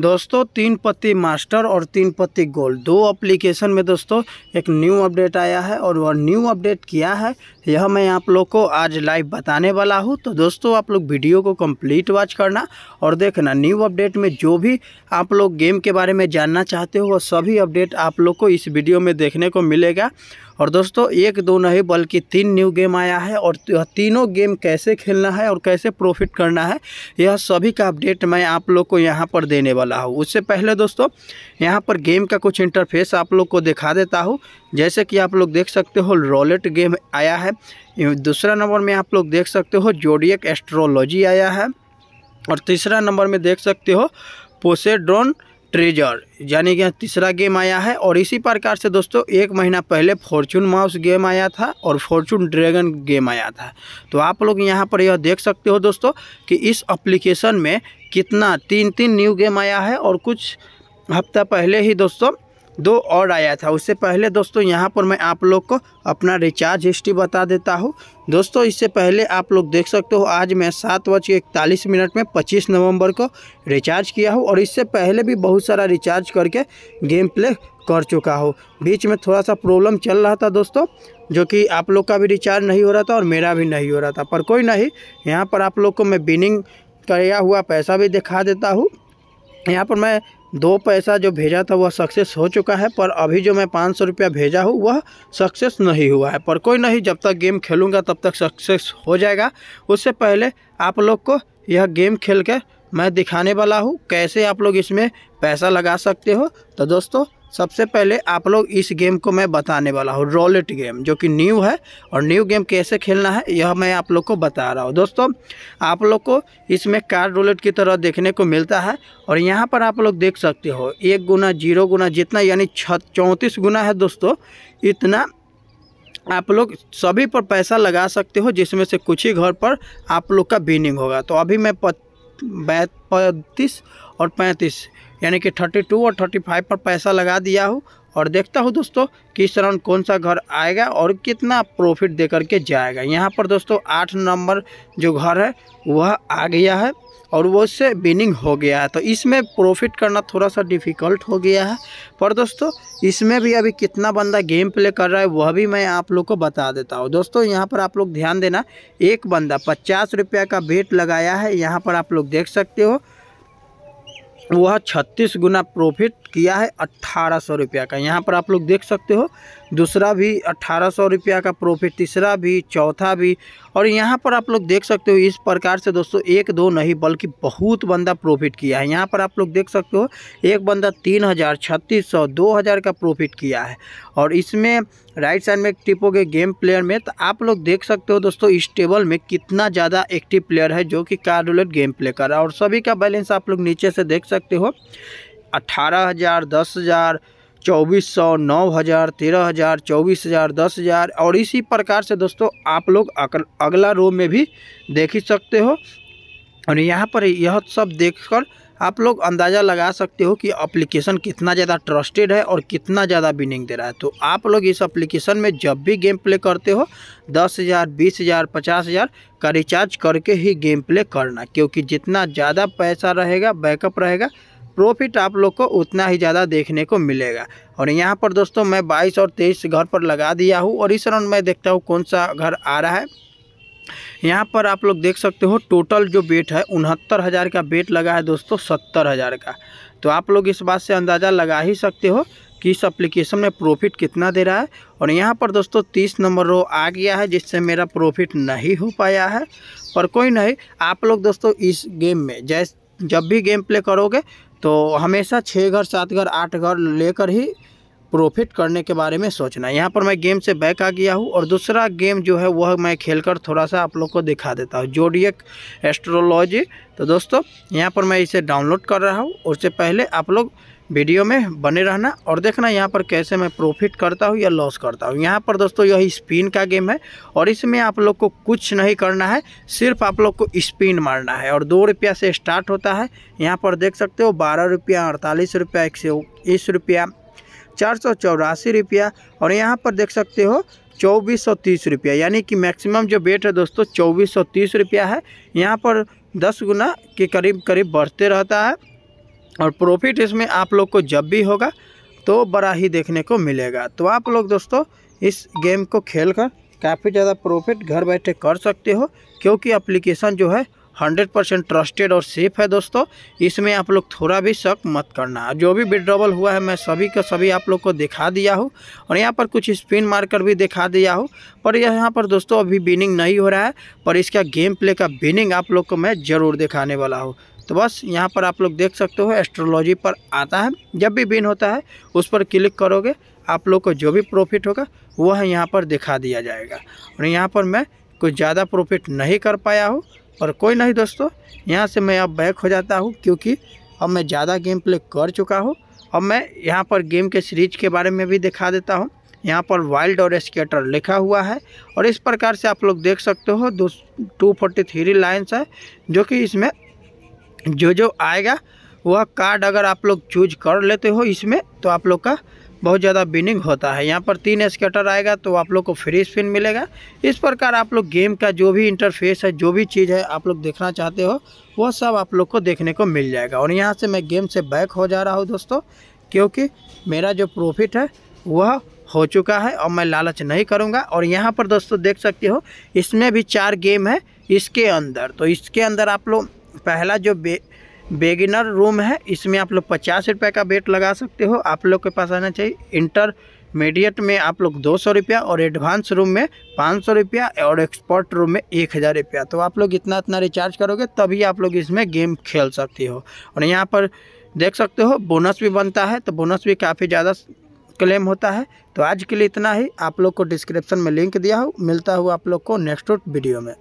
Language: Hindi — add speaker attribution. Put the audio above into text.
Speaker 1: दोस्तों तीन पत्ती मास्टर और तीन पत्ती गोल्ड दो एप्लीकेशन में दोस्तों एक न्यू अपडेट आया है और वह न्यू अपडेट किया है यह मैं आप लोग को आज लाइव बताने वाला हूँ तो दोस्तों आप लोग वीडियो को कंप्लीट वॉच करना और देखना न्यू अपडेट में जो भी आप लोग गेम के बारे में जानना चाहते हो वह सभी अपडेट आप लोग को इस वीडियो में देखने को मिलेगा और दोस्तों एक दो नहीं बल्कि तीन न्यू गेम आया है और तीनों गेम कैसे खेलना है और कैसे प्रॉफिट करना है यह सभी का अपडेट मैं आप लोग को यहाँ पर देने वाला हूँ उससे पहले दोस्तों यहाँ पर गेम का कुछ इंटरफेस आप लोग को दिखा देता हूँ जैसे कि आप लोग देख सकते हो रॉलेट गेम आया है दूसरा नंबर में आप लोग देख सकते हो जोडियक एस्ट्रोलॉजी आया है और तीसरा नंबर में देख सकते हो पोसेड्रोन ट्रेजर यानी कि तीसरा गेम आया है और इसी प्रकार से दोस्तों एक महीना पहले फॉर्चून माउस गेम आया था और फॉर्चून ड्रैगन गेम आया था तो आप लोग यहाँ पर यह देख सकते हो दोस्तों कि इस एप्लीकेशन में कितना तीन तीन न्यू गेम आया है और कुछ हफ्ता पहले ही दोस्तों दो और आया था उससे पहले दोस्तों यहाँ पर मैं आप लोग को अपना रिचार्ज हिस्ट्री बता देता हूँ दोस्तों इससे पहले आप लोग देख सकते हो आज मैं सात बज के इकतालीस मिनट में पच्चीस नवंबर को रिचार्ज किया हूँ और इससे पहले भी बहुत सारा रिचार्ज करके गेम प्ले कर चुका हूँ बीच में थोड़ा सा प्रॉब्लम चल रहा था दोस्तों जो कि आप लोग का भी रिचार्ज नहीं हो रहा था और मेरा भी नहीं हो रहा था पर कोई नहीं यहाँ पर आप लोग को मैं बिनिंग कराया हुआ पैसा भी दिखा देता हूँ यहाँ पर मैं दो पैसा जो भेजा था वह सक्सेस हो चुका है पर अभी जो मैं पाँच सौ रुपया भेजा हूँ वह सक्सेस नहीं हुआ है पर कोई नहीं जब तक गेम खेलूँगा तब तक सक्सेस हो जाएगा उससे पहले आप लोग को यह गेम खेल कर मैं दिखाने वाला हूँ कैसे आप लोग इसमें पैसा लगा सकते हो तो दोस्तों सबसे पहले आप लोग इस गेम को मैं बताने वाला हूँ रोलेट गेम जो कि न्यू है और न्यू गेम कैसे खेलना है यह मैं आप लोग को बता रहा हूँ दोस्तों आप लोग को इसमें कार्ड रोलेट की तरह देखने को मिलता है और यहाँ पर आप लोग देख सकते हो एक गुना जीरो गुना जितना यानी छ चौंतीस गुना है दोस्तों इतना आप लोग सभी पर पैसा लगा सकते हो जिसमें से कुछ ही घर पर आप लोग का बीनिंग होगा तो अभी मैं पैंतीस और पैंतीस यानी कि थर्टी टू और थर्टी फाइव पर पैसा लगा दिया हो और देखता हूँ दोस्तों कि इस राउंड कौन सा घर आएगा और कितना प्रॉफिट दे करके जाएगा यहाँ पर दोस्तों आठ नंबर जो घर है वह आ गया है और वो उससे विनिंग हो गया है तो इसमें प्रॉफिट करना थोड़ा सा डिफ़िकल्ट हो गया है पर दोस्तों इसमें भी अभी कितना बंदा गेम प्ले कर रहा है वह भी मैं आप लोग को बता देता हूँ दोस्तों यहाँ पर आप लोग ध्यान देना एक बंदा पचास रुपये का बेट लगाया है यहाँ पर आप लोग देख सकते हो वह छत्तीस गुना प्रॉफिट किया है अट्ठारह सौ रुपया का यहाँ पर आप लोग देख सकते हो दूसरा भी अट्ठारह सौ रुपया का प्रॉफिट तीसरा भी चौथा भी और यहाँ पर आप लोग देख सकते हो इस प्रकार से दोस्तों एक दो नहीं बल्कि बहुत बंदा प्रॉफिट किया है यहाँ पर आप लोग देख सकते हो एक बंदा तीन हज़ार छत्तीस सौ दो हज़ार का प्रॉफिट किया है और इसमें राइट साइड में टिपोगे गेम प्लेयर में तो आप लोग देख सकते हो दोस्तों इस टेबल में कितना ज़्यादा एक्टिव प्लेयर है जो कि कार रोलेट गेम प्ले कर रहा है और सभी का बैलेंस आप लोग नीचे से देख सकते हो अट्ठारह हज़ार दस हज़ार चौबीस सौ नौ हज़ार तेरह हज़ार चौबीस हज़ार दस हज़ार और इसी प्रकार से दोस्तों आप लोग अगला रो में भी देख ही सकते हो और यहाँ पर यह सब कर आप लोग अंदाज़ा लगा सकते हो कि अप्लीकेशन कितना ज़्यादा ट्रस्टेड है और कितना ज़्यादा विनिंग दे रहा है तो आप लोग इस अप्लीकेशन में जब भी गेम प्ले करते हो दस हज़ार बीस हज़ार पचास हज़ार का रिचार्ज करके ही गेम प्ले करना क्योंकि जितना ज़्यादा पैसा रहेगा बैकअप रहेगा प्रॉफिट आप लोग को उतना ही ज़्यादा देखने को मिलेगा और यहाँ पर दोस्तों मैं 22 और 23 घर पर लगा दिया हूँ और इस राउंड मैं देखता हूँ कौन सा घर आ रहा है यहाँ पर आप लोग देख सकते हो टोटल जो बेट है उनहत्तर हज़ार का बेट लगा है दोस्तों सत्तर हज़ार का तो आप लोग इस बात से अंदाज़ा लगा ही सकते हो कि इस एप्लीकेशन में प्रॉफिट कितना दे रहा है और यहाँ पर दोस्तों तीस नंबर रो आ गया है जिससे मेरा प्रॉफिट नहीं हो पाया है पर कोई नहीं आप लोग दोस्तों इस गेम में जैस जब भी गेम प्ले करोगे तो हमेशा छः घर सात घर आठ घर लेकर ही प्रॉफिट करने के बारे में सोचना यहाँ पर मैं गेम से बैक आ गया हूँ और दूसरा गेम जो है वह मैं खेलकर थोड़ा सा आप लोग को दिखा देता हूँ जोडियक एस्ट्रोलॉजी तो दोस्तों यहाँ पर मैं इसे डाउनलोड कर रहा हूँ उससे पहले आप लोग वीडियो में बने रहना और देखना यहाँ पर कैसे मैं प्रॉफिट करता हूँ या लॉस करता हूँ यहाँ पर दोस्तों यही स्पिन का गेम है और इसमें आप लोग को कुछ नहीं करना है सिर्फ आप लोग को स्पिन मारना है और दो रुपया से स्टार्ट होता है यहाँ पर देख सकते हो बारह रुपया अड़तालीस रुपया एक सौ इस रुपया चार सौ चौरासी रुपया और यहाँ पर देख सकते हो चौबीस सौ तीस रुपया यानी कि मैक्सिमम जो बेट है दोस्तों चौबीस सौ तीस रुपया है यहाँ पर दस गुना के करीब करीब बढ़ते रहता है और प्रॉफिट इसमें आप लोग को जब भी होगा तो बड़ा ही देखने को मिलेगा तो आप लोग दोस्तों इस गेम को खेल कर काफ़ी ज़्यादा प्रॉफिट घर बैठे कर सकते हो क्योंकि एप्लीकेशन जो है हंड्रेड परसेंट ट्रस्टेड और सेफ है दोस्तों इसमें आप लोग थोड़ा भी शक मत करना जो भी विड्रॉवल हुआ है मैं सभी का सभी आप लोग को दिखा दिया हूँ और यहाँ पर कुछ स्पिन मारकर भी दिखा दिया हूँ पर यहाँ पर दोस्तों अभी बिनिंग नहीं हो रहा है पर इसका गेम प्ले का बिनिंग आप लोग को मैं ज़रूर दिखाने वाला हूँ तो बस यहाँ पर आप लोग देख सकते हो एस्ट्रोलॉजी पर आता है जब भी बिन होता है उस पर क्लिक करोगे आप लोग को जो भी प्रॉफिट होगा वह यहाँ पर दिखा दिया जाएगा और यहाँ पर मैं कुछ ज़्यादा प्रॉफिट नहीं कर पाया हूँ और कोई नहीं दोस्तों यहाँ से मैं अब बैक हो जाता हूँ क्योंकि अब मैं ज़्यादा गेम प्ले कर चुका हूँ अब मैं यहाँ पर गेम के सीरीज के बारे में भी दिखा देता हूँ यहाँ पर वाइल्ड और स्केटर लिखा हुआ है और इस प्रकार से आप लोग देख सकते हो दो टू फोर्टी थ्री लाइन्स है जो कि इसमें जो जो आएगा वह कार्ड अगर आप लोग चूज कर लेते हो इसमें तो आप लोग का बहुत ज़्यादा विनिंग होता है यहाँ पर तीन स्केटर आएगा तो आप लोग को फ्री स्पिन मिलेगा इस प्रकार आप लोग गेम का जो भी इंटरफेस है जो भी चीज़ है आप लोग देखना चाहते हो वह सब आप लोग को देखने को मिल जाएगा और यहाँ से मैं गेम से बैक हो जा रहा हूँ दोस्तों क्योंकि मेरा जो प्रॉफिट है वह हो चुका है और मैं लालच नहीं करूँगा और यहाँ पर दोस्तों देख सकते हो इसमें भी चार गेम है इसके अंदर तो इसके अंदर आप लोग पहला जो बेगिनर रूम है इसमें आप लोग पचास रुपये का बेट लगा सकते हो आप लोग के पास आना चाहिए इंटरमीडिएट में आप लोग दो सौ रुपया और एडवांस रूम में पाँच सौ रुपया और एक्सपर्ट रूम में एक हज़ार रुपया तो आप लोग इतना इतना रिचार्ज करोगे तभी आप लोग इसमें गेम खेल सकते हो और यहाँ पर देख सकते हो बोनस भी बनता है तो बोनस भी काफ़ी ज़्यादा क्लेम होता है तो आज के लिए इतना ही आप लोग को डिस्क्रिप्शन में लिंक दिया हो मिलता हुआ आप लोग को नेक्स्ट वीडियो में